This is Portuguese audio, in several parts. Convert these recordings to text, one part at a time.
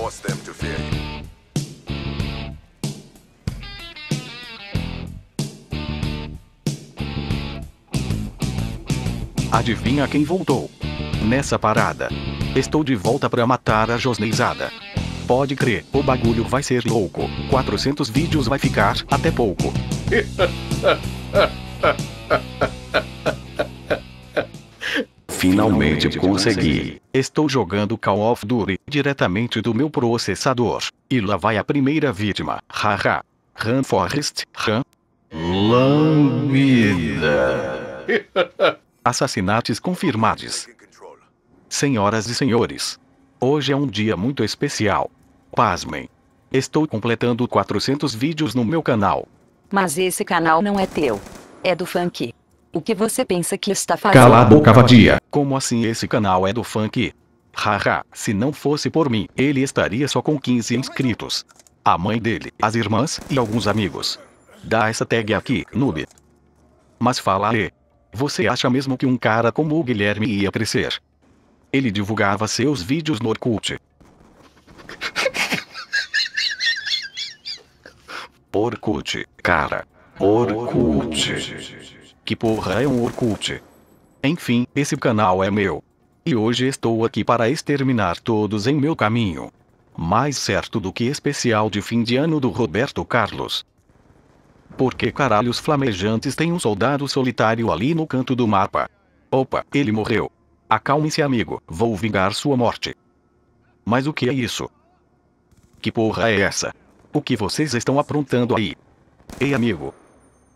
force them to fear you. Adivinha quem voltou? Nessa parada. Estou de volta pra matar a Josneizada. Pode crer, o bagulho vai ser louco. 400 vídeos vai ficar até pouco. Finalmente consegui. Estou jogando Call of Duty diretamente do meu processador. E lá vai a primeira vítima. Haha. Run Forrest, run. Lambida. Assassinatos confirmados. Senhoras e senhores. Hoje é um dia muito especial. Pasmem. Estou completando 400 vídeos no meu canal. Mas esse canal não é teu. É do Funky. O que você pensa que está fazendo? Cala a boca, vadia. Como assim esse canal é do funk? Haha, se não fosse por mim, ele estaria só com 15 inscritos. A mãe dele, as irmãs e alguns amigos. Dá essa tag aqui, noob. Mas fala aí. Você acha mesmo que um cara como o Guilherme ia crescer? Ele divulgava seus vídeos no Orkut. Orkut, cara. Orkut. Que porra é um Orkut? Enfim, esse canal é meu. E hoje estou aqui para exterminar todos em meu caminho. Mais certo do que especial de fim de ano do Roberto Carlos. Por que caralhos flamejantes tem um soldado solitário ali no canto do mapa? Opa, ele morreu. Acalme-se, amigo, vou vingar sua morte. Mas o que é isso? Que porra é essa? O que vocês estão aprontando aí? Ei, amigo.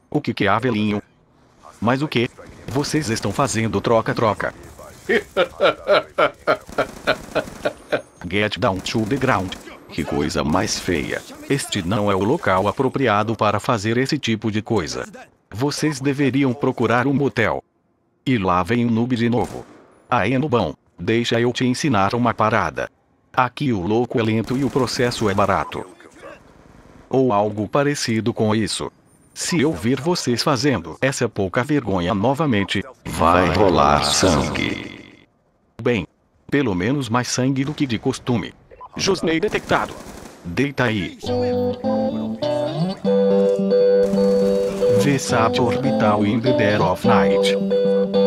O que que é, Avelinho? Mas o que? Vocês estão fazendo troca-troca. Get down to the ground. Que coisa mais feia. Este não é o local apropriado para fazer esse tipo de coisa. Vocês deveriam procurar um motel. E lá vem o um noob de novo. Aê bom deixa eu te ensinar uma parada. Aqui o louco é lento e o processo é barato. Ou algo parecido com isso. Se eu ver vocês fazendo essa pouca vergonha novamente, vai rolar sangue. Bem, pelo menos mais sangue do que de costume. Jusney detectado. Deita aí. Vsat Orbital in the Dead of Night.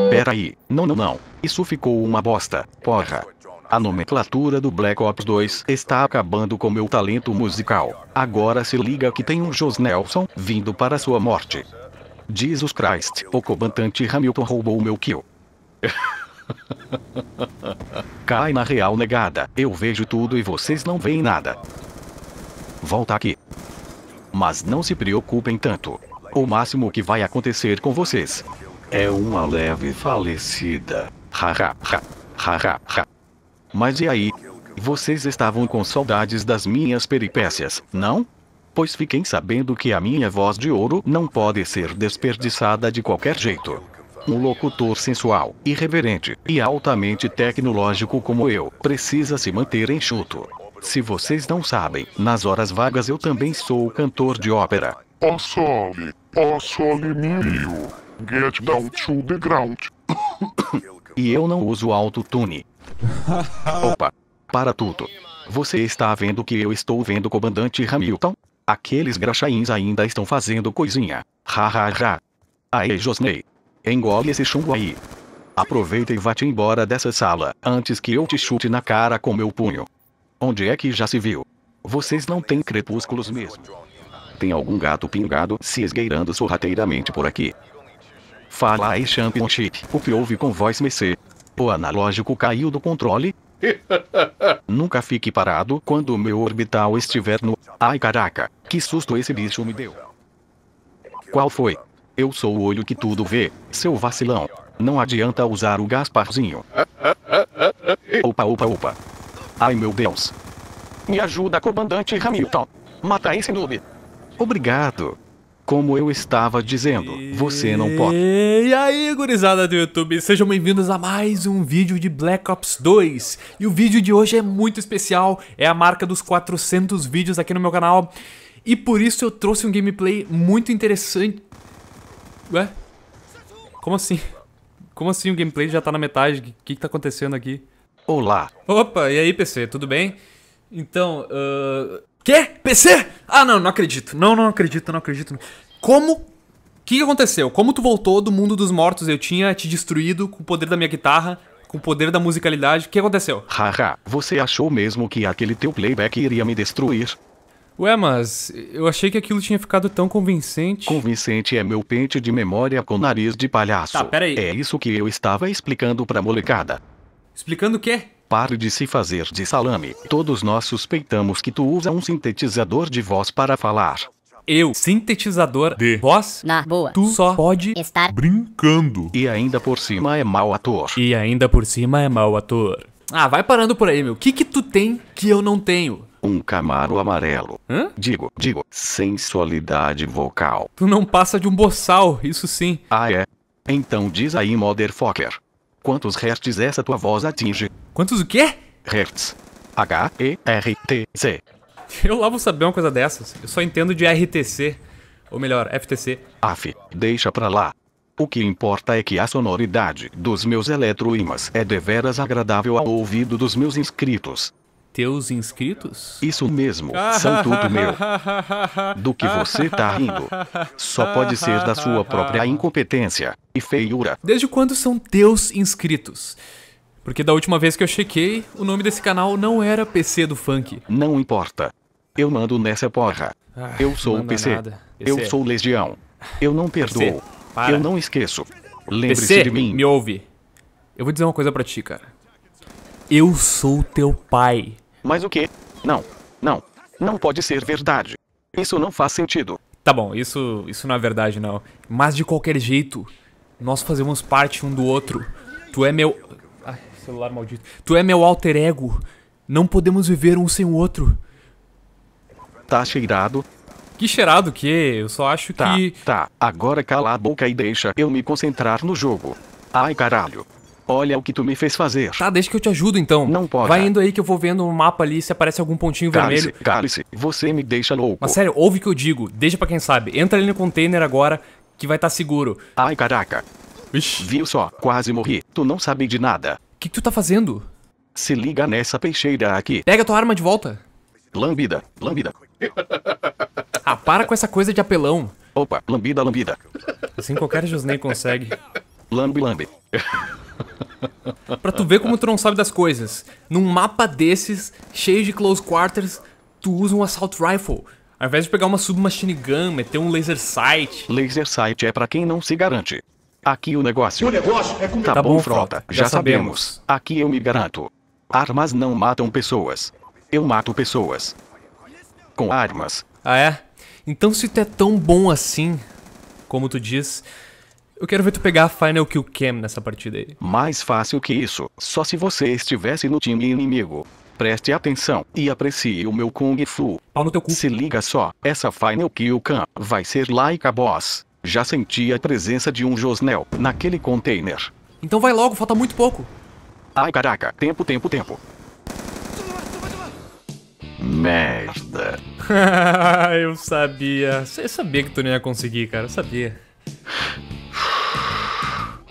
Pera aí, não não não, isso ficou uma bosta, porra. A nomenclatura do Black Ops 2 está acabando com meu talento musical. Agora se liga que tem um Jos Nelson vindo para sua morte. Jesus Christ, o comandante Hamilton roubou meu kill. Cai na real negada, eu vejo tudo e vocês não veem nada. Volta aqui. Mas não se preocupem tanto. O máximo que vai acontecer com vocês é uma leve falecida. Ha ha ha. Ha ha ha. Mas e aí? Vocês estavam com saudades das minhas peripécias, não? Pois fiquem sabendo que a minha voz de ouro não pode ser desperdiçada de qualquer jeito. Um locutor sensual, irreverente e altamente tecnológico como eu precisa se manter enxuto. Se vocês não sabem, nas horas vagas eu também sou cantor de ópera. Oh sole, oh sole mio, get down to the ground. e eu não uso autotune, Opa! Para tudo! Você está vendo que eu estou vendo comandante Hamilton? Aqueles graxains ainda estão fazendo coisinha. Ha ha ha. Aê Josney. Engole esse chumbo aí. Aproveita e vá-te embora dessa sala, antes que eu te chute na cara com meu punho. Onde é que já se viu? Vocês não têm crepúsculos mesmo. Tem algum gato pingado se esgueirando sorrateiramente por aqui. Fala aí Championship, o que houve com Voice Messi? O analógico caiu do controle. Nunca fique parado quando o meu orbital estiver no. Ai caraca, que susto esse bicho me deu. Qual foi? Eu sou o olho que tudo vê, seu vacilão. Não adianta usar o Gasparzinho. Opa, opa, opa. Ai meu Deus. Me ajuda, comandante Hamilton. Mata esse noob. Obrigado como eu estava dizendo, você não pode. E aí, gurizada do YouTube, sejam bem-vindos a mais um vídeo de Black Ops 2. E o vídeo de hoje é muito especial, é a marca dos 400 vídeos aqui no meu canal. E por isso eu trouxe um gameplay muito interessante... Ué? Como assim? Como assim o gameplay já tá na metade? O que, que tá acontecendo aqui? Olá. Opa, e aí, PC, tudo bem? Então, uh, Quê? PC? Ah, não, não acredito. Não, não acredito, não acredito. Como? O que, aconteceu? Como tu voltou do mundo dos mortos? Eu tinha te destruído com o poder da minha guitarra com o poder da musicalidade, o que aconteceu? Haha, você achou mesmo que aquele teu playback iria me destruir? Ué, mas eu achei que aquilo tinha ficado tão convincente. Convincente é meu pente de memória com nariz de palhaço. Tá, peraí. É isso que eu estava explicando pra molecada. Explicando o quê? Pare de se fazer de salame. Todos nós suspeitamos que tu usa um sintetizador de voz para falar. Eu, sintetizador de voz, na boa, tu só pode estar brincando. E ainda por cima é mau ator. E ainda por cima é mau ator. Ah, vai parando por aí, meu. O que que tu tem que eu não tenho? Um camaro amarelo. Hã? Digo, digo, sensualidade vocal. Tu não passa de um boçal, isso sim. Ah, é? Então diz aí, motherfucker. Quantos hertz essa tua voz atinge? Quantos o quê? Hertz. H-E-R-T-C. Eu lá vou saber uma coisa dessas. Eu só entendo de RTC. Ou melhor, FTC. Af, deixa pra lá. O que importa é que a sonoridade dos meus eletroímãs é deveras agradável ao ouvido dos meus inscritos teus inscritos? Isso mesmo, são tudo meu. Do que você tá rindo? Só pode ser da sua própria incompetência e feiura. Desde quando são teus inscritos? Porque da última vez que eu chequei, o nome desse canal não era PC do Funk. Não importa. Eu mando nessa porra. Ah, eu sou o PC. PC. Eu sou o Legião. Eu não perdoo. Eu não esqueço. Lembre-se de mim. Me ouve. Eu vou dizer uma coisa pra ti, cara. Eu sou teu pai. Mas o quê? Não. Não. Não pode ser verdade. Isso não faz sentido. Tá bom, isso, isso não é verdade, não. Mas de qualquer jeito, nós fazemos parte um do outro. Tu é meu. Ai, celular maldito. Tu é meu alter ego. Não podemos viver um sem o outro. Tá cheirado? Que cheirado que? Eu só acho tá, que. Tá, agora cala a boca e deixa eu me concentrar no jogo. Ai caralho. Olha o que tu me fez fazer. Tá, deixa que eu te ajudo então. Não pode. Vai indo aí que eu vou vendo o um mapa ali se aparece algum pontinho cálice, vermelho. Cálice, você me deixa louco. Mas sério, ouve o que eu digo. Deixa para quem sabe. Entra ali no container agora que vai estar tá seguro. Ai, caraca. Ixi. Viu só? Quase morri. Tu não sabe de nada. O que, que tu tá fazendo? Se liga nessa peixeira aqui. Pega tua arma de volta. Lambida, lambida. Ah, para com essa coisa de apelão. Opa, lambida, lambida. Assim qualquer Josney consegue. Lambi, lambi pra tu ver como tu não sabe das coisas. Num mapa desses, cheio de close quarters, tu usa um assault rifle. Ao invés de pegar uma submachine gun, meter um laser sight. Laser sight é para quem não se garante. Aqui o negócio. O negócio é com... Tá, tá bom, frota. Já, já sabemos. sabemos. Aqui eu me garanto. Armas não matam pessoas. Eu mato pessoas. Com armas. Ah, é? Então se tu é tão bom assim, como tu diz, eu quero ver tu pegar a Final Kill Cam nessa partida aí. Mais fácil que isso, só se você estivesse no time inimigo. Preste atenção e aprecie o meu Kung Fu. Pau no teu cu. Se liga só, essa Final Kill Cam vai ser like a boss. Já senti a presença de um Josnel naquele container. Então vai logo, falta muito pouco. Ai caraca, tempo, tempo, tempo. Merda. Eu sabia. Eu sabia que tu não ia conseguir, cara. Eu sabia.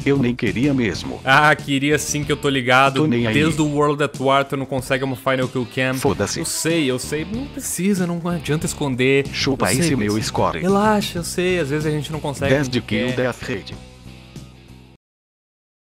Eu nem queria mesmo. Ah, queria sim que eu tô ligado. Tô nem aí. Desde o World at War tu não consegue uma Final Kill Cam. Foda-se. Eu sei, eu sei. Não precisa, não adianta esconder. Chupa sei, esse meu score. Relaxa, eu sei. Às vezes a gente não consegue. 10 de kill, 10 rede.